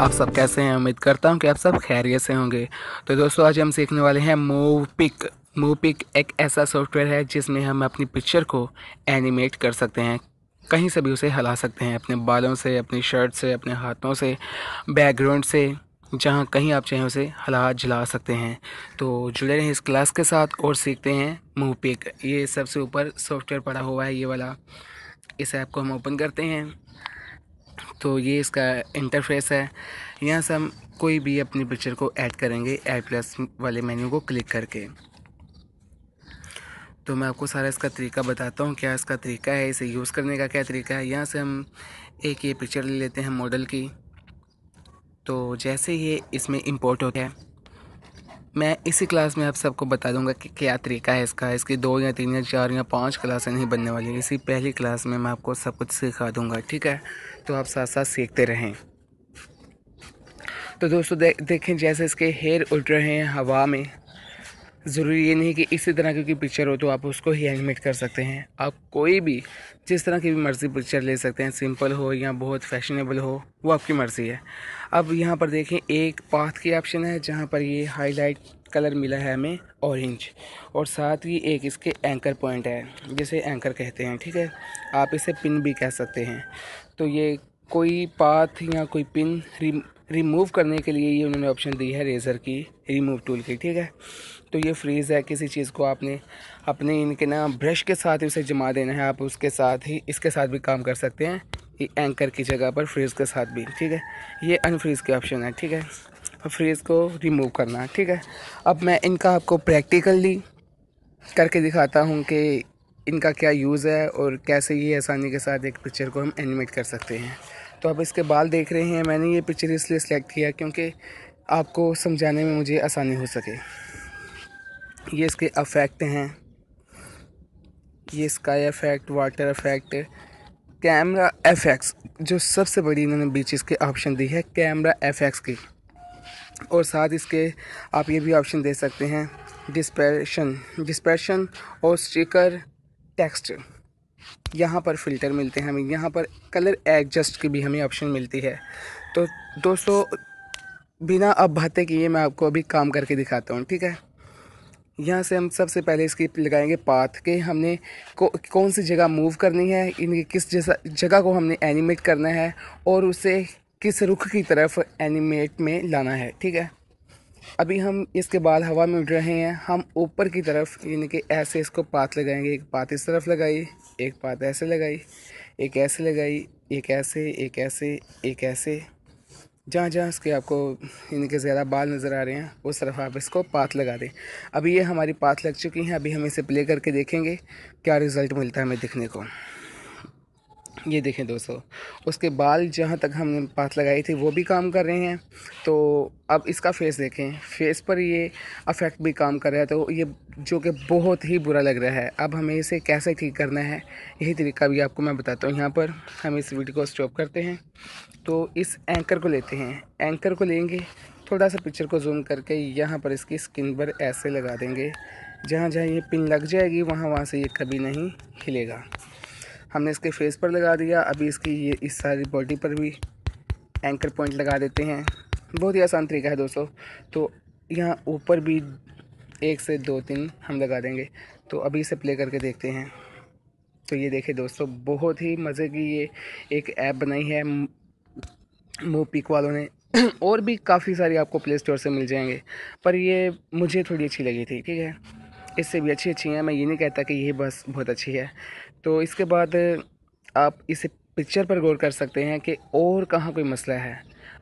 आप सब कैसे हैं उम्मीद करता हूं कि आप सब खैरियत से होंगे तो दोस्तों आज हम सीखने वाले हैं मूव पिक मूव पिक एक ऐसा सॉफ्टवेयर है जिसमें हम अपनी पिक्चर को एनिमेट कर सकते हैं कहीं से भी उसे हिला सकते हैं अपने बालों से अपनी शर्ट से अपने हाथों से बैकग्राउंड से जहाँ कहीं आप चाहें उसे हला जला सकते हैं तो जुड़े रहें इस क्लास के साथ और सीखते हैं मूव पिक ये सबसे ऊपर सॉफ्टवेयर पड़ा हुआ है ये वाला इस ऐप को हम ओपन करते हैं तो ये इसका इंटरफेस है यहाँ से हम कोई भी अपनी पिक्चर को ऐड करेंगे ऐड प्लस वाले मेन्यू को क्लिक करके तो मैं आपको सारा इसका तरीका बताता हूँ क्या इसका तरीका है इसे यूज़ करने का क्या तरीका है यहाँ से हम एक ये पिक्चर ले लेते हैं मॉडल की तो जैसे ये इसमें इम्पोर्ट होता है मैं इसी क्लास में आप सबको बता दूंगा कि क्या तरीका है इसका इसकी दो या तीन या चार या पाँच क्लासें नहीं बनने वाली इसी पहली क्लास में मैं आपको सब कुछ सिखा दूंगा ठीक है तो आप साथ साथ सीखते रहें तो दोस्तों दे, देखें जैसे इसके हेयर उड़ रहे हैं हवा में ज़रूरी ये नहीं कि इसी तरह की कोई पिक्चर हो तो आप उसको ही एनिमेट कर सकते हैं आप कोई भी जिस तरह की भी मर्ज़ी पिक्चर ले सकते हैं सिंपल हो या बहुत फैशनेबल हो वो आपकी मर्ज़ी है अब यहाँ पर देखें एक पाथ की ऑप्शन है जहाँ पर ये हाईलाइट कलर मिला है हमें ऑरेंज और साथ ही एक इसके एंकर पॉइंट है जिसे एंकर कहते हैं ठीक है आप इसे पिन भी कह सकते हैं तो ये कोई पाथ या कोई पिन रिमूव करने के लिए ये उन्होंने ऑप्शन दी है रेज़र की रिमूव टूल की ठीक है तो ये फ्रीज़ है किसी चीज़ को आपने अपने इनके ना ब्रश के साथ ही उसे जमा देना है आप उसके साथ ही इसके साथ भी काम कर सकते हैं ये एंकर की जगह पर फ्रीज़ के साथ भी ठीक है ये अनफ्रीज़ के ऑप्शन है ठीक है फ्रीज़ को रिमूव करना है ठीक है अब मैं इनका आपको प्रैक्टिकली करके दिखाता हूँ कि इनका क्या यूज़ है और कैसे ये आसानी के साथ एक पिक्चर को हम एनिमेट कर सकते हैं तो आप इसके बाल देख रहे हैं मैंने ये पिक्चर इसलिए सेलेक्ट किया क्योंकि आपको समझाने में मुझे आसानी हो सके ये इसके अफेक्ट हैं ये sky effect water effect camera effects जो सबसे बड़ी इन्होंने बीच के ऑप्शन दी है कैमरा एफेक्ट्स की और साथ इसके आप ये भी ऑप्शन दे सकते हैं डिस्पेशन डिस्पेशन और स्टिकर टेक्स्ट यहाँ पर फ़िल्टर मिलते हैं हमें यहाँ पर कलर एडजस्ट की भी हमें ऑप्शन मिलती है तो दोस्तों बिना अब भाते किए मैं आपको अभी काम करके दिखाता हूँ ठीक है यहाँ से हम सबसे पहले इसकी लगाएंगे पाथ के हमने को कौन सी जगह मूव करनी है इनकी किस जैसा जगह को हमने एनिमेट करना है और उसे किस रुख की तरफ एनिमेट में लाना है ठीक है अभी हम इसके बाद हवा में उड़ रहे हैं हम ऊपर की तरफ यानी कि ऐसे इसको पात लगाएंगे एक पात इस तरफ लगाई एक पात ऐसे लगाई एक ऐसे लगाई एक ऐसे एक ऐसे एक ऐसे जहाँ जहाँ इसके आपको इनके ज़्यादा बाल नज़र आ रहे हैं उस तरफ आप इसको पात लगा दें अभी ये हमारी पात लग चुकी हैं अभी हम इसे प्ले करके देखेंगे क्या रिज़ल्ट मिलता है हमें दिखने को ये देखें दोस्तों उसके बाल जहाँ तक हमने पाथ लगाई थी वो भी काम कर रहे हैं तो अब इसका फेस देखें फेस पर ये अफेक्ट भी काम कर रहा है तो ये जो कि बहुत ही बुरा लग रहा है अब हमें इसे कैसे ठीक करना है यही तरीका भी आपको मैं बताता हूँ यहाँ पर हम इस वीडियो को स्टॉप करते हैं तो इस एंकर को लेते हैं एंकर को लेंगे थोड़ा सा पिक्चर को जूम करके यहाँ पर इसकी स्किन पर ऐसे लगा देंगे जहाँ जहाँ ये पिन लग जाएगी वहाँ वहाँ से ये कभी नहीं हिलेगा हमने इसके फेस पर लगा दिया अभी इसकी ये इस सारी बॉडी पर भी एंकर पॉइंट लगा देते हैं बहुत ही आसान तरीका है दोस्तों तो यहाँ ऊपर भी एक से दो तीन हम लगा देंगे तो अभी इसे प्ले करके देखते हैं तो ये देखें दोस्तों बहुत ही मज़े की ये एक ऐप बनाई है मूव पिक वालों ने और भी काफ़ी सारी आपको प्ले स्टोर से मिल जाएंगे पर ये मुझे थोड़ी अच्छी लगी थी ठीक है इससे भी अच्छी अच्छी हैं मैं ये नहीं कहता कि ये बस बहुत अच्छी है तो इसके बाद आप इस पिक्चर पर गौर कर सकते हैं कि और कहाँ कोई मसला है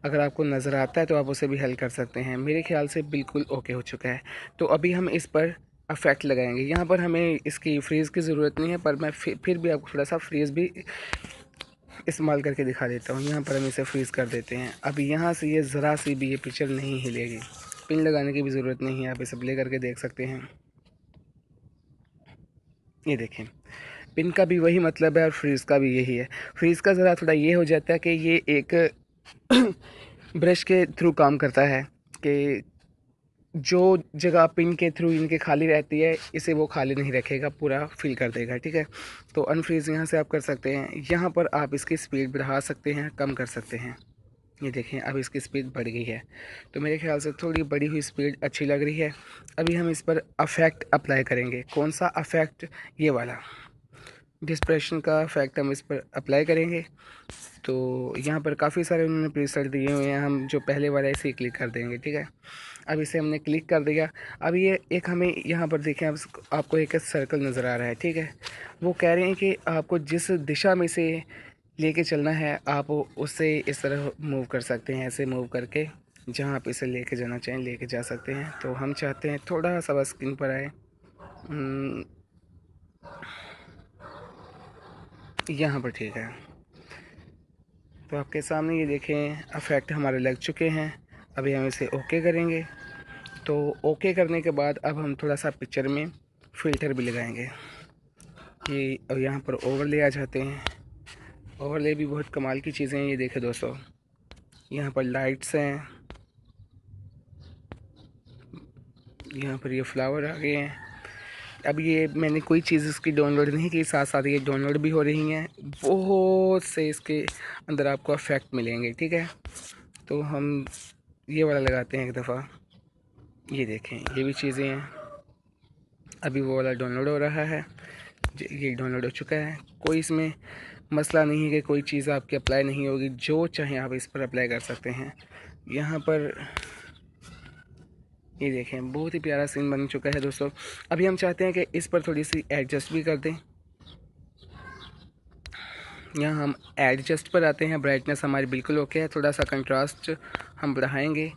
अगर आपको नज़र आता है तो आप उसे भी हल कर सकते हैं मेरे ख्याल से बिल्कुल ओके हो चुका है तो अभी हम इस पर अफेक्ट लगाएंगे यहाँ पर हमें इसकी फ्रीज़ की ज़रूरत नहीं है पर मैं फिर भी आपको थोड़ा सा फ्रीज़ भी इस्तेमाल करके दिखा देता हूँ यहाँ पर हम इसे फ्रीज़ कर देते हैं अभी यहाँ से ये ज़रा सी भी ये पिक्चर नहीं हिलेगी पिन लगाने की भी ज़रूरत नहीं है आप इसे प्ले करके देख सकते हैं ये देखें पिन का भी वही मतलब है और फ्रीज़ का भी यही है फ्रीज़ का ज़रा थोड़ा ये हो जाता है कि ये एक ब्रश के थ्रू काम करता है कि जो जगह पिन के थ्रू इनके खाली रहती है इसे वो खाली नहीं रखेगा पूरा फिल कर देगा ठीक है तो अनफ्रीज यहाँ से आप कर सकते हैं यहाँ पर आप इसकी स्पीड बढ़ा सकते हैं कम कर सकते हैं ये देखें अब इसकी स्पीड बढ़ गई है तो मेरे ख्याल से थोड़ी बड़ी हुई स्पीड अच्छी लग रही है अभी हम इस पर अफेक्ट अप्लाई करेंगे कौन सा अफेक्ट ये वाला डिस्प्रेशन का फैक्ट हम इस पर अप्लाई करेंगे तो यहाँ पर काफ़ी सारे उन्होंने प्रीसेट दिए हुए हैं हम जो पहले वाला इसे क्लिक कर देंगे ठीक है अब इसे हमने क्लिक कर दिया अब ये एक हमें यहाँ पर देखें आप, आपको एक सर्कल नज़र आ रहा है ठीक है वो कह रहे हैं कि आपको जिस दिशा में से लेके चलना है आप उससे इस तरह मूव कर सकते हैं ऐसे मूव करके जहाँ आप इसे लेके जाना चाहें लेके जा सकते हैं तो हम चाहते हैं थोड़ा सा स्क्रीन पर आए हम्म, यहाँ पर ठीक है तो आपके सामने ये देखें अफेक्ट हमारे लग चुके हैं अभी हम इसे ओके करेंगे तो ओके करने के बाद अब हम थोड़ा सा पिक्चर में फ़िल्टर भी लगाएंगे ये अब यहाँ पर ओवरले आ जाते हैं ओवरले भी बहुत कमाल की चीज़ें हैं ये देखें दोस्तों यहाँ पर लाइट्स हैं यहाँ पर ये फ्लावर आ गए हैं अब ये मैंने कोई चीज़ इसकी डाउनलोड नहीं की साथ साथ ये डाउनलोड भी हो रही हैं बहुत से इसके अंदर आपको अफेक्ट मिलेंगे ठीक है तो हम ये वाला लगाते हैं एक दफ़ा ये देखें ये भी चीज़ें हैं अभी वो वाला डाउनलोड हो रहा है ये डाउनलोड हो चुका है कोई इसमें मसला नहीं है कि कोई चीज़ आपकी अप्लाई नहीं होगी जो चाहें आप इस पर अप्लाई कर सकते हैं यहाँ पर ये देखें बहुत ही प्यारा सीन बन चुका है दोस्तों अभी हम चाहते हैं कि इस पर थोड़ी सी एडजस्ट भी कर दें यहाँ हम एडजस्ट पर आते हैं ब्राइटनेस हमारी बिल्कुल ओके है थोड़ा सा कंट्रास्ट हम बढ़ाएंगे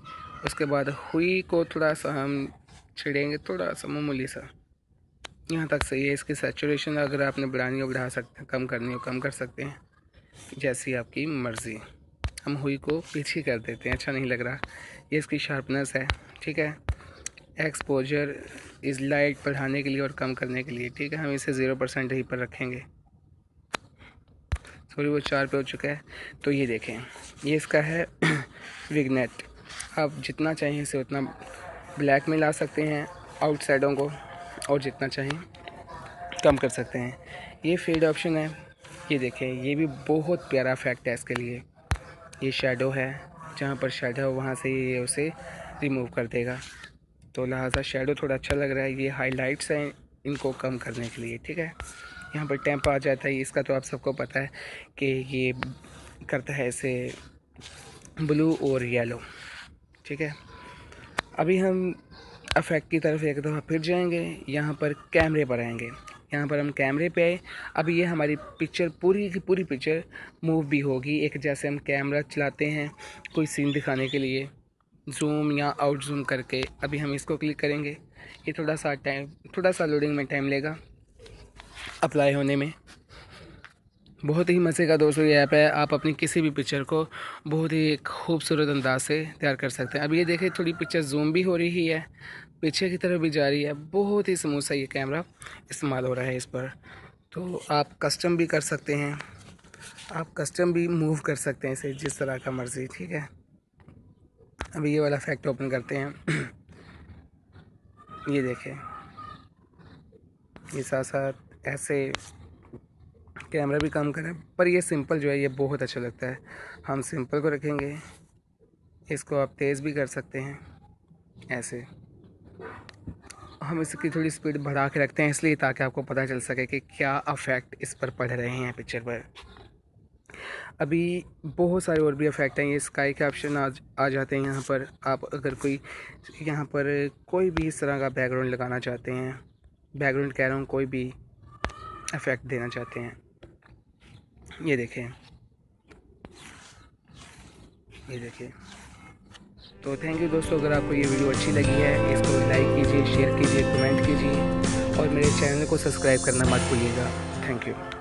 उसके बाद हुई को थोड़ा सा हम छिड़ेंगे थोड़ा सा मामूली सा यहाँ तक सही है इसकी सेचुरेशन अगर आपने बढ़ानी हो बढ़ा सकते हैं कम करनी हो कम कर सकते हैं जैसी आपकी मर्ज़ी हम हुई को पीछे कर देते हैं अच्छा नहीं लग रहा ये इसकी शार्पनेस है ठीक है एक्सपोजर इस लाइट बढ़ाने के लिए और कम करने के लिए ठीक है हम इसे ज़ीरो परसेंट ही पर रखेंगे सॉरी वो चार पे हो चुका है तो ये देखें ये इसका है विगनेट आप जितना चाहिए इसे उतना ब्लैक में ला सकते हैं आउट साइडों को और जितना चाहिए कम कर सकते हैं ये फेड ऑप्शन है ये देखें ये भी बहुत प्यारा फैक्ट है इसके लिए ये शेडो है जहाँ पर शेडो है वहाँ से ये उसे रिमूव कर देगा तो लिहाजा शेडो थोड़ा अच्छा लग रहा है ये हाईलाइट्स हैं इनको कम करने के लिए ठीक है यहाँ पर टैंप आ जाता है इसका तो आप सबको पता है कि ये करता है ऐसे ब्लू और येलो ठीक है अभी हम अफेक्ट की तरफ एक दफ़ा फिर जाएंगे यहाँ पर कैमरे पर आएंगे यहाँ पर हम कैमरे पे आए अब ये हमारी पिक्चर पूरी की पूरी पिक्चर मूव भी होगी एक जैसे हम कैमरा चलाते हैं कोई सीन दिखाने के लिए जूम या आउट जूम करके अभी हम इसको क्लिक करेंगे ये थोड़ा सा टाइम थोड़ा सा लोडिंग में टाइम लेगा अप्लाई होने में बहुत ही मज़े का दोस्तों ये ऐप है आप अपनी किसी भी पिक्चर को बहुत ही खूबसूरत अंदाज से तैयार कर सकते हैं अब ये देखें थोड़ी पिक्चर जूम भी हो रही है पीछे की तरफ भी जा रही है बहुत ही स्मूथ सा ये कैमरा इस्तेमाल हो रहा है इस पर तो आप कस्टम भी कर सकते हैं आप कस्टम भी मूव कर सकते हैं इसे जिस तरह का मर्ज़ी ठीक है अभी ये वाला फैक्ट ओपन करते हैं ये देखें ये साथ साथ ऐसे कैमरा भी काम करें पर ये सिंपल जो है ये बहुत अच्छा लगता है हम सिंपल को रखेंगे इसको आप तेज़ भी कर सकते हैं ऐसे हम इसकी थोड़ी स्पीड बढ़ा के रखते हैं इसलिए ताकि आपको पता चल सके कि क्या अफेक्ट इस पर पड़ रहे हैं पिक्चर पर अभी बहुत सारे और भी इफ़ेक्ट हैं ये स्काई के ऑप्शन आ आ जाते हैं यहाँ पर आप अगर कोई यहाँ पर कोई भी इस तरह का बैकग्राउंड लगाना चाहते हैं बैकग्राउंड कह रहा हूँ कोई भी इफ़ेक्ट देना चाहते हैं ये देखें ये देखें तो थैंक यू दोस्तों अगर आपको ये वीडियो अच्छी लगी है इसको लाइक कीजिए शेयर कीजिए कमेंट कीजिए और मेरे चैनल को सब्सक्राइब करना मत भूलिएगा थैंक यू